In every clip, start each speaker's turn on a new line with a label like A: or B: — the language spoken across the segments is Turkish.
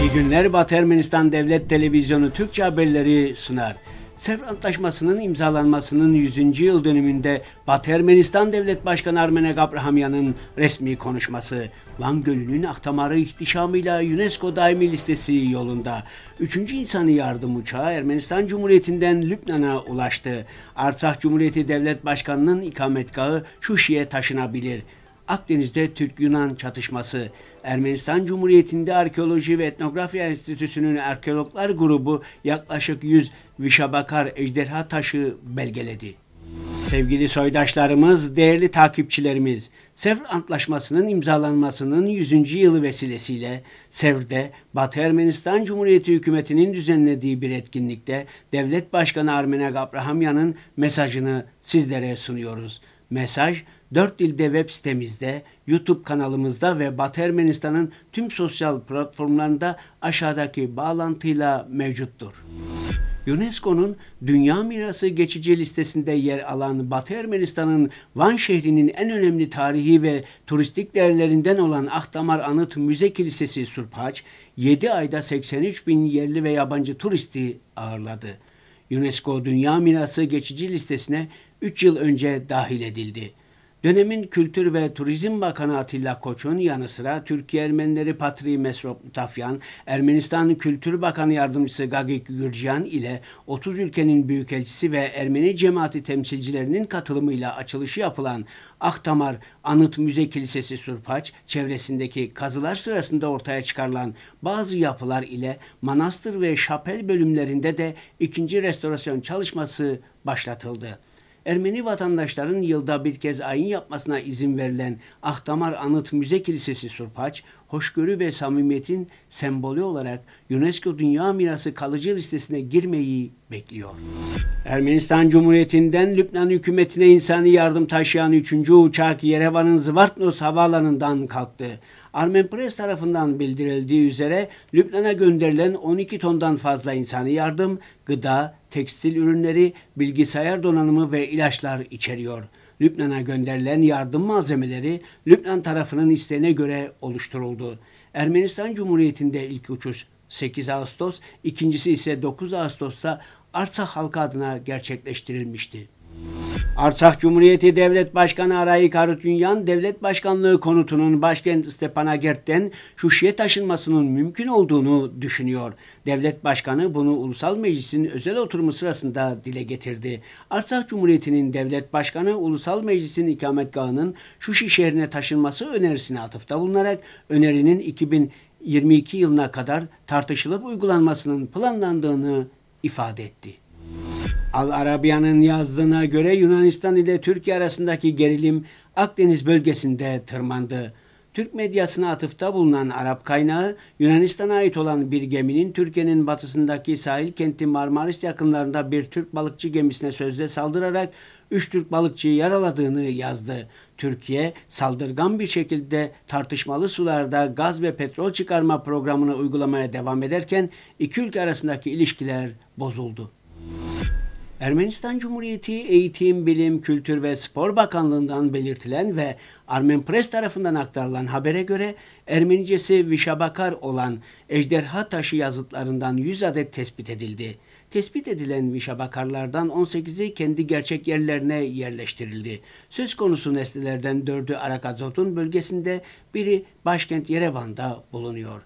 A: İyi günler Batı Ermenistan Devlet Televizyonu Türkçe haberleri sunar. Sevr Antlaşması'nın imzalanmasının 100. yıl dönümünde Batı Ermenistan Devlet Başkanı Armenek Abrahamyan'ın resmi konuşması, Van Gölü'nün aktamarı ihtişamıyla UNESCO daimi listesi yolunda, 3. insanı yardım uçağı Ermenistan Cumhuriyeti'nden Lübnan'a ulaştı, Artsakh Cumhuriyeti Devlet Başkanı'nın ikametgahı Şuşi'ye taşınabilir.'' Akdeniz'de Türk-Yunan çatışması, Ermenistan Cumhuriyeti'nde Arkeoloji ve Etnografya Enstitüsü'nün arkeologlar grubu yaklaşık 100 Vişabakar ejderha taşı belgeledi. Sevgili soydaşlarımız, değerli takipçilerimiz, Sevr Antlaşması'nın imzalanmasının 100. yılı vesilesiyle Sevr'de Batı Ermenistan Cumhuriyeti hükümetinin düzenlediği bir etkinlikte Devlet Başkanı Armenek Abrahamyan'ın mesajını sizlere sunuyoruz. Mesaj Dört dilde web sitemizde, YouTube kanalımızda ve Batı Ermenistan'ın tüm sosyal platformlarında aşağıdaki bağlantıyla mevcuttur. UNESCO'nun Dünya Mirası geçici listesinde yer alan Batı Ermenistan'ın Van şehrinin en önemli tarihi ve turistik değerlerinden olan Ahdamar Anıt Müze Kilisesi Surpaç, 7 ayda 83 bin yerli ve yabancı turisti ağırladı. UNESCO Dünya Mirası geçici listesine 3 yıl önce dahil edildi. Dönemin Kültür ve Turizm Bakanı Atilla Koç'un yanı sıra Türkiye Ermenileri Patri Mesrop Mutafyan, Ermenistan Kültür Bakanı Yardımcısı Gagik Gürciyan ile 30 ülkenin büyükelçisi ve Ermeni cemaati temsilcilerinin katılımıyla açılışı yapılan Aktamar Anıt Müze Kilisesi Surpaç çevresindeki kazılar sırasında ortaya çıkarılan bazı yapılar ile manastır ve şapel bölümlerinde de ikinci restorasyon çalışması başlatıldı. Ermeni vatandaşların yılda bir kez ayin yapmasına izin verilen Ahtamar Anıt Müze Kilisesi Surpaç, hoşgörü ve samimiyetin sembolü olarak UNESCO Dünya Mirası kalıcı listesine girmeyi bekliyor. Ermenistan Cumhuriyeti'nden Lübnan hükümetine insani yardım taşıyan 3. uçak Yerevan'ın Zvartnos havaalanından kalktı. Armenpress tarafından bildirildiği üzere Lübnan'a gönderilen 12 tondan fazla insani yardım, gıda, tekstil ürünleri, bilgisayar donanımı ve ilaçlar içeriyor. Lübnan'a gönderilen yardım malzemeleri Lübnan tarafının isteğine göre oluşturuldu. Ermenistan Cumhuriyeti'nde ilk uçuş 8 Ağustos, ikincisi ise 9 Ağustos'ta Arsa halkı adına gerçekleştirilmişti. Arsak Cumhuriyeti Devlet Başkanı Arayi Karutunyan, Devlet Başkanlığı konutunun başkent Stepanakert'ten Şuşi'ye taşınmasının mümkün olduğunu düşünüyor. Devlet Başkanı bunu Ulusal Meclis'in özel oturumu sırasında dile getirdi. Arsak Cumhuriyeti'nin Devlet Başkanı Ulusal Meclis'in ikametgahının Şuşi şehrine taşınması önerisine atıfta bulunarak önerinin 2022 yılına kadar tartışılıp uygulanmasının planlandığını ifade etti. Al Arabiya'nın yazdığına göre Yunanistan ile Türkiye arasındaki gerilim Akdeniz bölgesinde tırmandı. Türk medyasına atıfta bulunan Arap kaynağı Yunanistan'a ait olan bir geminin Türkiye'nin batısındaki sahil kenti Marmaris yakınlarında bir Türk balıkçı gemisine sözde saldırarak 3 Türk balıkçıyı yaraladığını yazdı. Türkiye saldırgan bir şekilde tartışmalı sularda gaz ve petrol çıkarma programını uygulamaya devam ederken iki ülke arasındaki ilişkiler bozuldu. Ermenistan Cumhuriyeti Eğitim, Bilim, Kültür ve Spor Bakanlığı'ndan belirtilen ve Armen Press tarafından aktarılan habere göre Ermenicesi Vişabakar olan ejderha taşı yazıtlarından 100 adet tespit edildi. Tespit edilen vişabakarlardan 18'i kendi gerçek yerlerine yerleştirildi. Söz konusu nesnelerden 4'ü Arakazot'un bölgesinde, biri başkent Yerevan'da bulunuyor.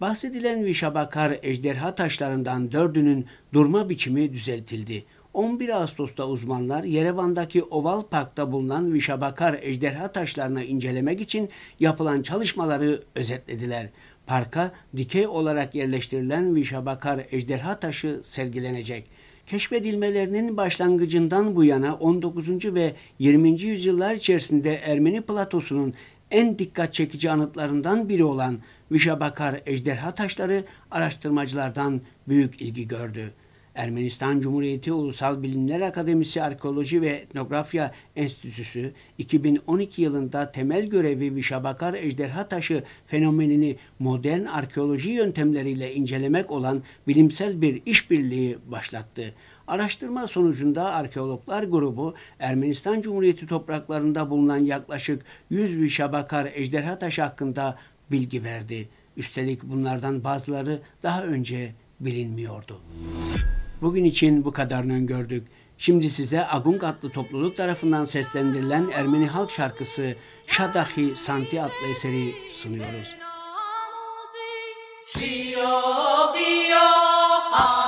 A: Bahsedilen vişabakar ejderha taşlarından dördünün durma biçimi düzeltildi. 11 Ağustos'ta uzmanlar Yerevan'daki Oval Park'ta bulunan Vişabakar ejderha taşlarını incelemek için yapılan çalışmaları özetlediler. Parka dikey olarak yerleştirilen Vişabakar ejderha taşı sergilenecek keşfedilmelerinin başlangıcından bu yana 19. ve 20. yüzyıllar içerisinde Ermeni platosunun en dikkat çekici anıtlarından biri olan Vişabakar ejderha taşları araştırmacılardan büyük ilgi gördü. Ermenistan Cumhuriyeti Ulusal Bilimler Akademisi Arkeoloji ve Etnografya Enstitüsü 2012 yılında temel görevi Vişabakar ejderha taşı fenomenini modern arkeoloji yöntemleriyle incelemek olan bilimsel bir işbirliği başlattı. Araştırma sonucunda arkeologlar grubu Ermenistan Cumhuriyeti topraklarında bulunan yaklaşık 100 Vişabakar ejderha taşı hakkında bilgi verdi. Üstelik bunlardan bazıları daha önce bilinmiyordu. Bugün için bu kadarını öngördük. Şimdi size Agung adlı topluluk tarafından seslendirilen Ermeni halk şarkısı Şadahi Santi adlı eseri sunuyoruz. Şio, bio, ha.